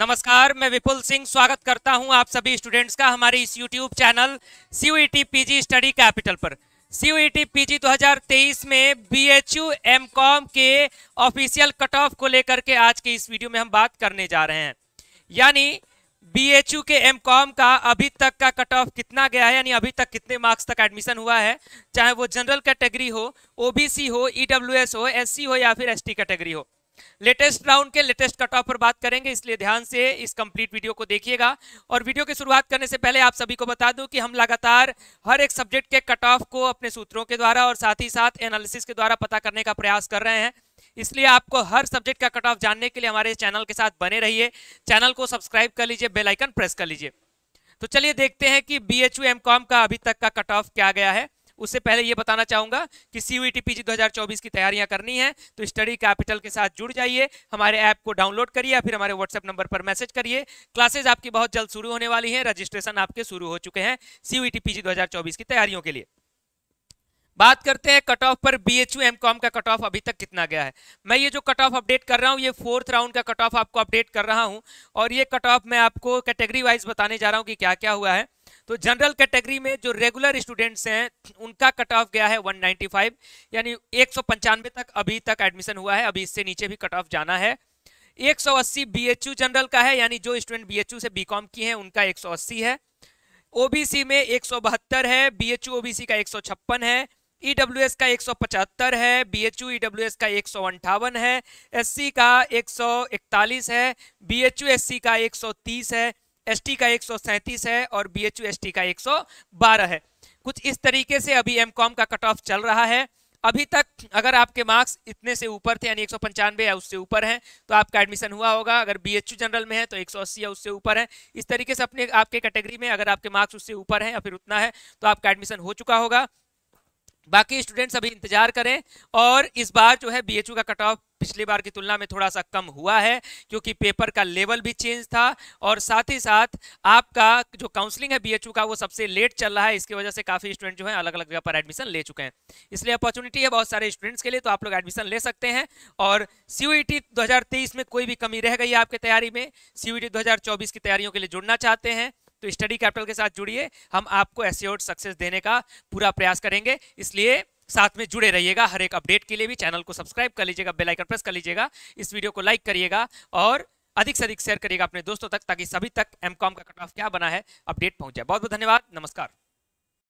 नमस्कार मैं विपुल सिंह स्वागत करता हूं आप सभी स्टूडेंट्स का हमारे इस YouTube channel C U PG study capital पर सी यू पीजी 2023 में B H U M com के ऑफिशियल कट ऑफ को लेकर के आज के इस वीडियो में हम बात करने जा रहे हैं यानी बी एच यू के एम कॉम का अभी तक का कट ऑफ कितना गया है यानी अभी तक कितने मार्क्स तक एडमिशन हुआ है चाहे वो जनरल कैटेगरी हो ओबीसी हो ईडब्ल्यूएस e हो एससी हो या फिर एसटी कैटेगरी हो लेटेस्ट राउंड के लेटेस्ट कट ऑफ पर बात करेंगे इसलिए ध्यान से इस कंप्लीट वीडियो को देखिएगा और वीडियो की शुरुआत करने से पहले आप सभी को बता दूं कि हम लगातार हर एक सब्जेक्ट के कट ऑफ को अपने सूत्रों के द्वारा और साथ ही साथ एनालिसिस के द्वारा पता करने का प्रयास कर रहे हैं इसलिए आपको हर सब्जेक्ट का कट ऑफ जानने के लिए हमारे चैनल के साथ बने रहिए चैनल को सब्सक्राइब कर लीजिए बेलाइकन प्रेस कर लीजिए तो चलिए देखते हैं कि बी एच का अभी तक का कट ऑफ क्या गया है उससे पहले ये बताना चाहूँगा कि सी यू टी की तैयारियाँ करनी है तो स्टडी कैपिटल के साथ जुड़ जाइए हमारे ऐप को डाउनलोड करिए फिर हमारे व्हाट्सएप नंबर पर मैसेज करिए क्लासेज आपकी बहुत जल्द शुरू होने वाली हैं रजिस्ट्रेशन आपके शुरू हो चुके हैं e सी यू की तैयारियों के लिए बात करते हैं कट ऑफ पर बी एच कॉम का कट ऑफ अभी तक कितना गया है मैं ये जो कट ऑफ अपडेट कर रहा हूँ ये फोर्थ राउंड का कट ऑफ आपको अपडेट कर रहा हूँ और ये कट ऑफ मैं आपको कैटेगरी वाइज बताने जा रहा हूँ कि क्या क्या हुआ है तो जनरल कैटेगरी में जो रेगुलर स्टूडेंट्स हैं उनका कट ऑफ गया है 195 यानी एक तक अभी तक एडमिशन हुआ है अभी इससे नीचे भी कट ऑफ जाना है 180 बीएचयू जनरल का है यानी जो स्टूडेंट बीएचयू से बीकॉम की हैं उनका 180 है ओबीसी में एक है बी एच का एक है ई e का एक है बी एच e का एक है एस का एक है बी एच का एक है एसटी का एक है और बी एच एसटी का 112 है कुछ इस तरीके से अभी एम का कट ऑफ चल रहा है अभी तक अगर आपके मार्क्स इतने से ऊपर थे यानी एक या उससे ऊपर हैं तो आपका एडमिशन हुआ होगा अगर बी जनरल में है तो 180 या उससे ऊपर है इस तरीके से अपने आपके कैटेगरी में अगर आपके मार्क्स उससे ऊपर हैं या फिर उतना है तो आपका एडमिशन हो चुका होगा बाकी स्टूडेंट्स अभी इंतजार करें और इस बार जो है बी का कट ऑफ पिछली बार की तुलना में थोड़ा सा कम हुआ है क्योंकि पेपर का लेवल भी चेंज था और साथ ही साथ आपका जो काउंसलिंग है बीएचयू का वो सबसे लेट चल रहा है इसकी वजह से काफ़ी स्टूडेंट जो है अलग अलग जगह पर एडमिशन ले चुके हैं इसलिए अपॉर्चुनिटी है बहुत सारे स्टूडेंट्स के लिए तो आप लोग एडमिशन ले सकते हैं और e सी यू में कोई भी कमी रह गई आपकी तैयारी में e सी यू की तैयारियों के लिए जुड़ना चाहते हैं तो स्टडी कैपिटल के साथ जुड़िए हम आपको एसियोर सक्सेस देने का पूरा प्रयास करेंगे इसलिए साथ में जुड़े रहिएगा हर एक अपडेट के लिए भी चैनल को सब्सक्राइब कर लीजिएगा बेल आइकन प्रेस कर लीजिएगा इस वीडियो को लाइक करिएगा और अधिक से अधिक शेयर करिएगा अपने दोस्तों तक ताकि सभी तक एम का कट ऑफ क्या बना है अपडेट पहुंच जाए बहुत बहुत धन्यवाद नमस्कार